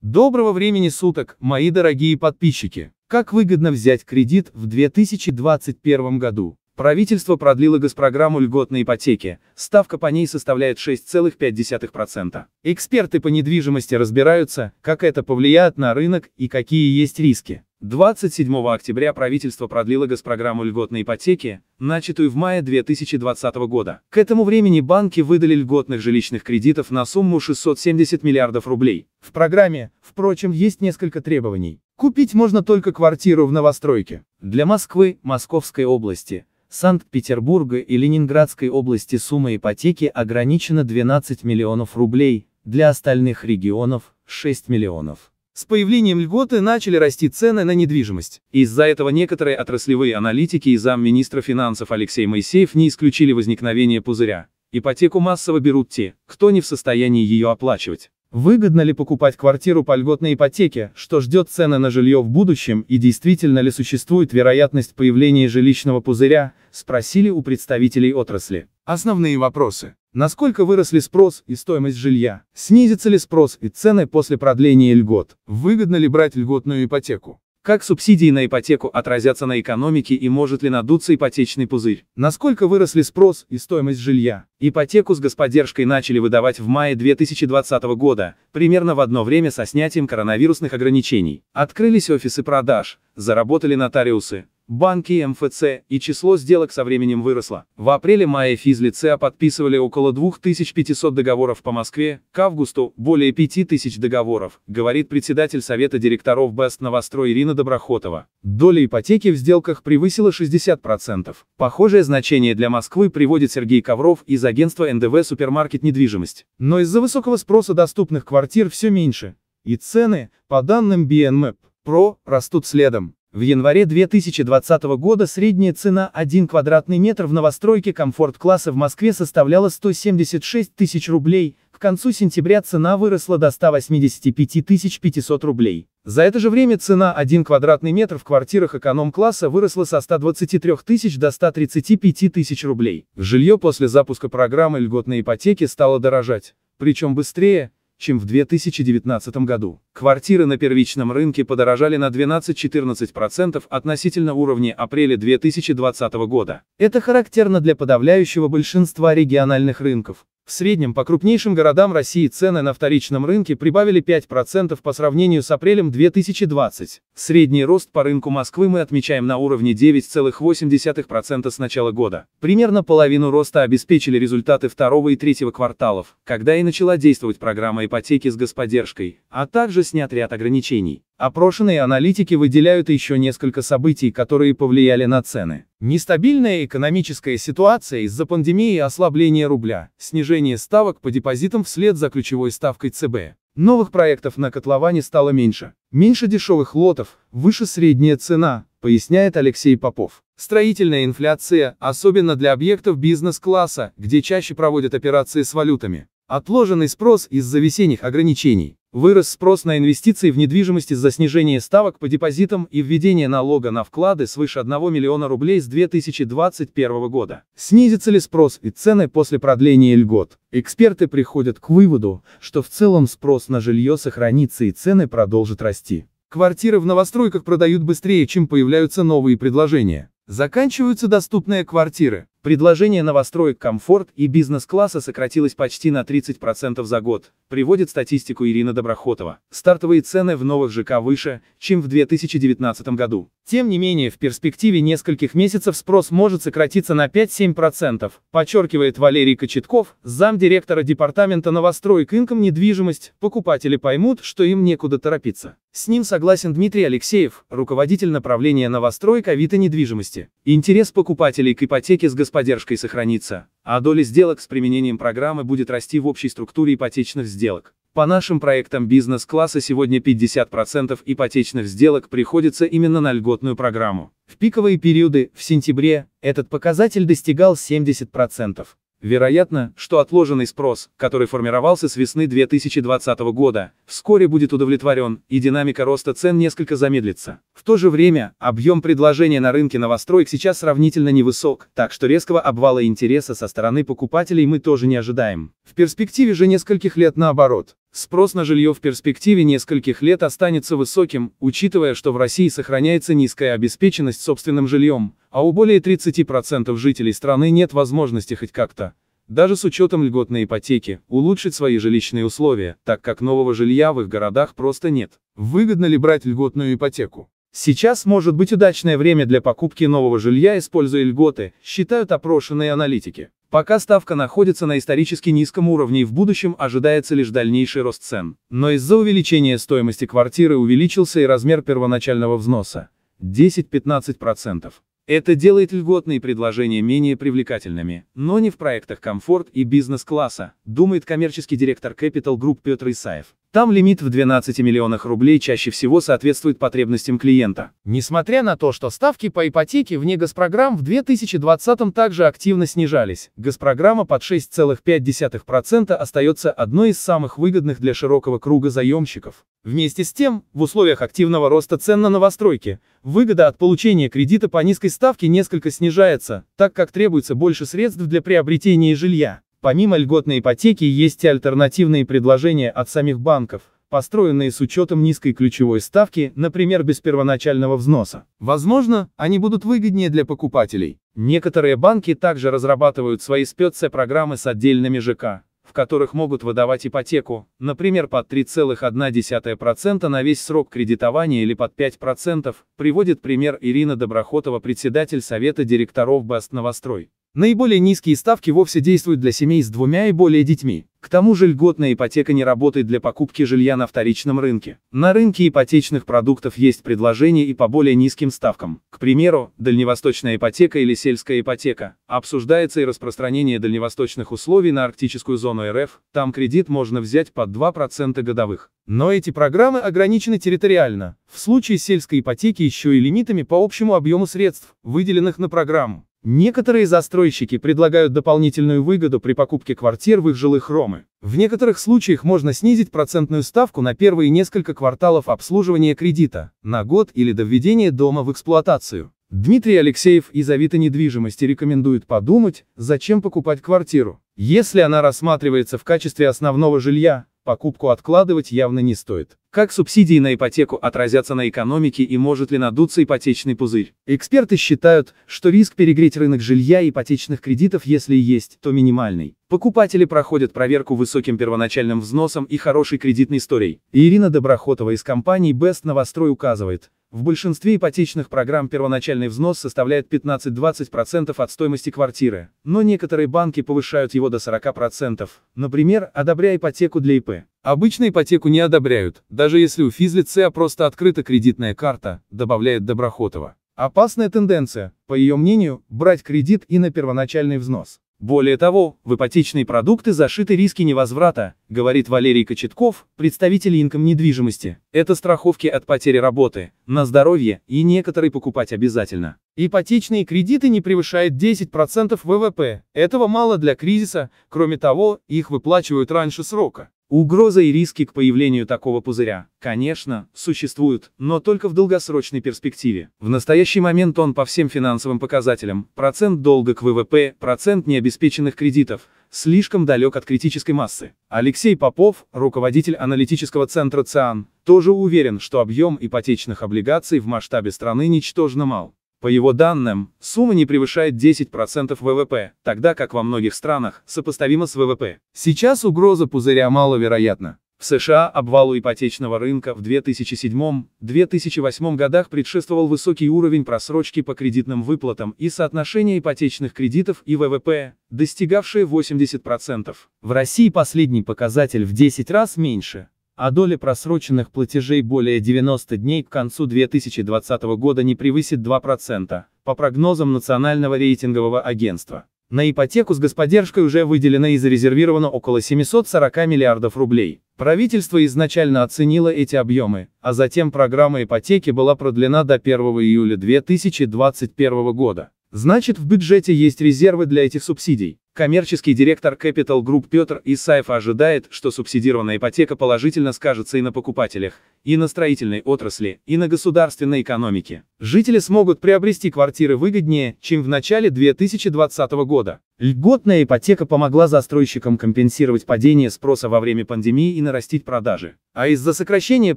Доброго времени суток, мои дорогие подписчики! Как выгодно взять кредит в 2021 году? Правительство продлило госпрограмму льготной ипотеки, ставка по ней составляет 6,5%. Эксперты по недвижимости разбираются, как это повлияет на рынок и какие есть риски. 27 октября правительство продлило госпрограмму льготной ипотеки, начатую в мае 2020 года. К этому времени банки выдали льготных жилищных кредитов на сумму 670 миллиардов рублей. В программе, впрочем, есть несколько требований. Купить можно только квартиру в новостройке. Для Москвы, Московской области, Санкт-Петербурга и Ленинградской области сумма ипотеки ограничена 12 миллионов рублей, для остальных регионов – 6 миллионов. С появлением льготы начали расти цены на недвижимость. Из-за этого некоторые отраслевые аналитики и замминистра финансов Алексей Моисеев не исключили возникновение пузыря. Ипотеку массово берут те, кто не в состоянии ее оплачивать. Выгодно ли покупать квартиру по льготной ипотеке, что ждет цены на жилье в будущем и действительно ли существует вероятность появления жилищного пузыря, спросили у представителей отрасли. Основные вопросы. Насколько выросли спрос и стоимость жилья? Снизится ли спрос и цены после продления льгот? Выгодно ли брать льготную ипотеку? Как субсидии на ипотеку отразятся на экономике и может ли надуться ипотечный пузырь? Насколько выросли спрос и стоимость жилья? Ипотеку с господдержкой начали выдавать в мае 2020 года, примерно в одно время со снятием коронавирусных ограничений. Открылись офисы продаж, заработали нотариусы, банки МФЦ, и число сделок со временем выросло. В апреле-мае физлице подписывали около 2500 договоров по Москве, к августу – более 5000 договоров, говорит председатель Совета директоров БЭСТ «Новострой» Ирина Доброхотова. Доля ипотеки в сделках превысила 60%. Похожее значение для Москвы приводит Сергей Ковров из агентства НДВ «Супермаркет недвижимость». Но из-за высокого спроса доступных квартир все меньше. И цены, по данным BNMEP, Про растут следом. В январе 2020 года средняя цена 1 квадратный метр в новостройке комфорт-класса в Москве составляла 176 тысяч рублей, к концу сентября цена выросла до 185 500 рублей. За это же время цена 1 квадратный метр в квартирах эконом-класса выросла со 123 тысяч до 135 тысяч рублей. Жилье после запуска программы льготной ипотеки стало дорожать, причем быстрее, чем в 2019 году. Квартиры на первичном рынке подорожали на 12-14% относительно уровня апреля 2020 года. Это характерно для подавляющего большинства региональных рынков. В среднем по крупнейшим городам России цены на вторичном рынке прибавили 5% по сравнению с апрелем 2020. Средний рост по рынку Москвы мы отмечаем на уровне 9,8% с начала года. Примерно половину роста обеспечили результаты второго и третьего кварталов, когда и начала действовать программа ипотеки с господдержкой, а также снят ряд ограничений. Опрошенные аналитики выделяют еще несколько событий, которые повлияли на цены. Нестабильная экономическая ситуация из-за пандемии и ослабления рубля, снижение ставок по депозитам вслед за ключевой ставкой ЦБ. Новых проектов на котловане стало меньше. Меньше дешевых лотов, выше средняя цена, поясняет Алексей Попов. Строительная инфляция, особенно для объектов бизнес-класса, где чаще проводят операции с валютами. Отложенный спрос из-за весенних ограничений. Вырос спрос на инвестиции в недвижимость из-за снижения ставок по депозитам и введения налога на вклады свыше 1 миллиона рублей с 2021 года. Снизится ли спрос и цены после продления льгот? Эксперты приходят к выводу, что в целом спрос на жилье сохранится и цены продолжат расти. Квартиры в новостройках продают быстрее, чем появляются новые предложения. Заканчиваются доступные квартиры. Предложение новостроек комфорт и бизнес-класса сократилось почти на 30% за год, приводит статистику Ирина Доброхотова. Стартовые цены в новых ЖК выше, чем в 2019 году. Тем не менее, в перспективе нескольких месяцев спрос может сократиться на 5-7%, подчеркивает Валерий Кочетков, замдиректора департамента новостроек Инком недвижимость, покупатели поймут, что им некуда торопиться. С ним согласен Дмитрий Алексеев, руководитель направления новостроек Авито недвижимости. Интерес покупателей к ипотеке с государством с поддержкой сохранится, а доля сделок с применением программы будет расти в общей структуре ипотечных сделок. По нашим проектам бизнес-класса сегодня 50% ипотечных сделок приходится именно на льготную программу. В пиковые периоды, в сентябре, этот показатель достигал 70%. Вероятно, что отложенный спрос, который формировался с весны 2020 года, вскоре будет удовлетворен, и динамика роста цен несколько замедлится. В то же время, объем предложения на рынке новостроек сейчас сравнительно невысок, так что резкого обвала интереса со стороны покупателей мы тоже не ожидаем. В перспективе же нескольких лет наоборот, Спрос на жилье в перспективе нескольких лет останется высоким, учитывая, что в России сохраняется низкая обеспеченность собственным жильем, а у более 30% жителей страны нет возможности хоть как-то, даже с учетом льготной ипотеки, улучшить свои жилищные условия, так как нового жилья в их городах просто нет. Выгодно ли брать льготную ипотеку? Сейчас может быть удачное время для покупки нового жилья, используя льготы, считают опрошенные аналитики. Пока ставка находится на исторически низком уровне и в будущем ожидается лишь дальнейший рост цен. Но из-за увеличения стоимости квартиры увеличился и размер первоначального взноса – 10-15%. Это делает льготные предложения менее привлекательными, но не в проектах комфорт и бизнес-класса, думает коммерческий директор Capital Group Петр Исаев. Там лимит в 12 миллионах рублей чаще всего соответствует потребностям клиента. Несмотря на то, что ставки по ипотеке вне госпрограмм в 2020 также активно снижались, госпрограмма под 6,5% остается одной из самых выгодных для широкого круга заемщиков. Вместе с тем, в условиях активного роста цен на новостройки, выгода от получения кредита по низкой ставке несколько снижается, так как требуется больше средств для приобретения жилья. Помимо льготной ипотеки есть и альтернативные предложения от самих банков, построенные с учетом низкой ключевой ставки, например, без первоначального взноса. Возможно, они будут выгоднее для покупателей. Некоторые банки также разрабатывают свои программы с отдельными ЖК, в которых могут выдавать ипотеку, например, под 3,1% на весь срок кредитования или под 5%, приводит пример Ирина Доброхотова, председатель Совета директоров БАСТ «Новострой». Наиболее низкие ставки вовсе действуют для семей с двумя и более детьми. К тому же льготная ипотека не работает для покупки жилья на вторичном рынке. На рынке ипотечных продуктов есть предложения и по более низким ставкам. К примеру, дальневосточная ипотека или сельская ипотека. Обсуждается и распространение дальневосточных условий на арктическую зону РФ, там кредит можно взять под 2% годовых. Но эти программы ограничены территориально. В случае сельской ипотеки еще и лимитами по общему объему средств, выделенных на программу. Некоторые застройщики предлагают дополнительную выгоду при покупке квартир в их жилых ромы. В некоторых случаях можно снизить процентную ставку на первые несколько кварталов обслуживания кредита, на год или до введения дома в эксплуатацию. Дмитрий Алексеев из Авито недвижимости рекомендует подумать, зачем покупать квартиру. Если она рассматривается в качестве основного жилья, покупку откладывать явно не стоит. Как субсидии на ипотеку отразятся на экономике и может ли надуться ипотечный пузырь? Эксперты считают, что риск перегреть рынок жилья и ипотечных кредитов, если и есть, то минимальный. Покупатели проходят проверку высоким первоначальным взносом и хорошей кредитной историей. Ирина Доброхотова из компании Best Новострой указывает, в большинстве ипотечных программ первоначальный взнос составляет 15-20% от стоимости квартиры, но некоторые банки повышают его до 40%, например, одобряя ипотеку для ИП. Обычно ипотеку не одобряют, даже если у физлица просто открыта кредитная карта, добавляет Доброхотова. Опасная тенденция, по ее мнению, брать кредит и на первоначальный взнос. Более того, в ипотечные продукты зашиты риски невозврата, говорит Валерий Кочетков, представитель инком недвижимости. Это страховки от потери работы, на здоровье и некоторые покупать обязательно. Ипотечные кредиты не превышают 10% ВВП, этого мало для кризиса, кроме того, их выплачивают раньше срока. Угроза и риски к появлению такого пузыря, конечно, существуют, но только в долгосрочной перспективе. В настоящий момент он по всем финансовым показателям, процент долга к ВВП, процент необеспеченных кредитов, слишком далек от критической массы. Алексей Попов, руководитель аналитического центра ЦИАН, тоже уверен, что объем ипотечных облигаций в масштабе страны ничтожно мал. По его данным, сумма не превышает 10% ВВП, тогда как во многих странах сопоставима с ВВП. Сейчас угроза пузыря маловероятна. В США обвалу ипотечного рынка в 2007-2008 годах предшествовал высокий уровень просрочки по кредитным выплатам и соотношение ипотечных кредитов и ВВП, достигавшее 80%. В России последний показатель в 10 раз меньше а доля просроченных платежей более 90 дней к концу 2020 года не превысит 2%, по прогнозам Национального рейтингового агентства. На ипотеку с господдержкой уже выделено и зарезервировано около 740 миллиардов рублей. Правительство изначально оценило эти объемы, а затем программа ипотеки была продлена до 1 июля 2021 года. Значит в бюджете есть резервы для этих субсидий. Коммерческий директор Capital Group Петр Исаев ожидает, что субсидированная ипотека положительно скажется и на покупателях, и на строительной отрасли, и на государственной экономике. Жители смогут приобрести квартиры выгоднее, чем в начале 2020 года. Льготная ипотека помогла застройщикам компенсировать падение спроса во время пандемии и нарастить продажи. А из-за сокращения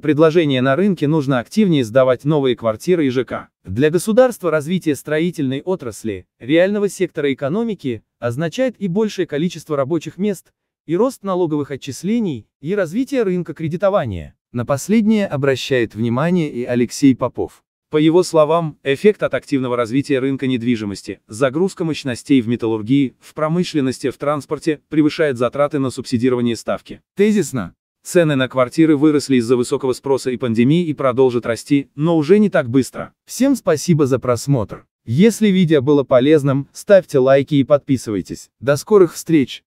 предложения на рынке нужно активнее сдавать новые квартиры и ЖК. Для государства развитие строительной отрасли, реального сектора экономики, означает и большее количество рабочих мест, и рост налоговых отчислений, и развитие рынка кредитования. На последнее обращает внимание и Алексей Попов. По его словам, эффект от активного развития рынка недвижимости, загрузка мощностей в металлургии, в промышленности, в транспорте, превышает затраты на субсидирование ставки. Тезисно. Цены на квартиры выросли из-за высокого спроса и пандемии и продолжат расти, но уже не так быстро. Всем спасибо за просмотр. Если видео было полезным, ставьте лайки и подписывайтесь. До скорых встреч!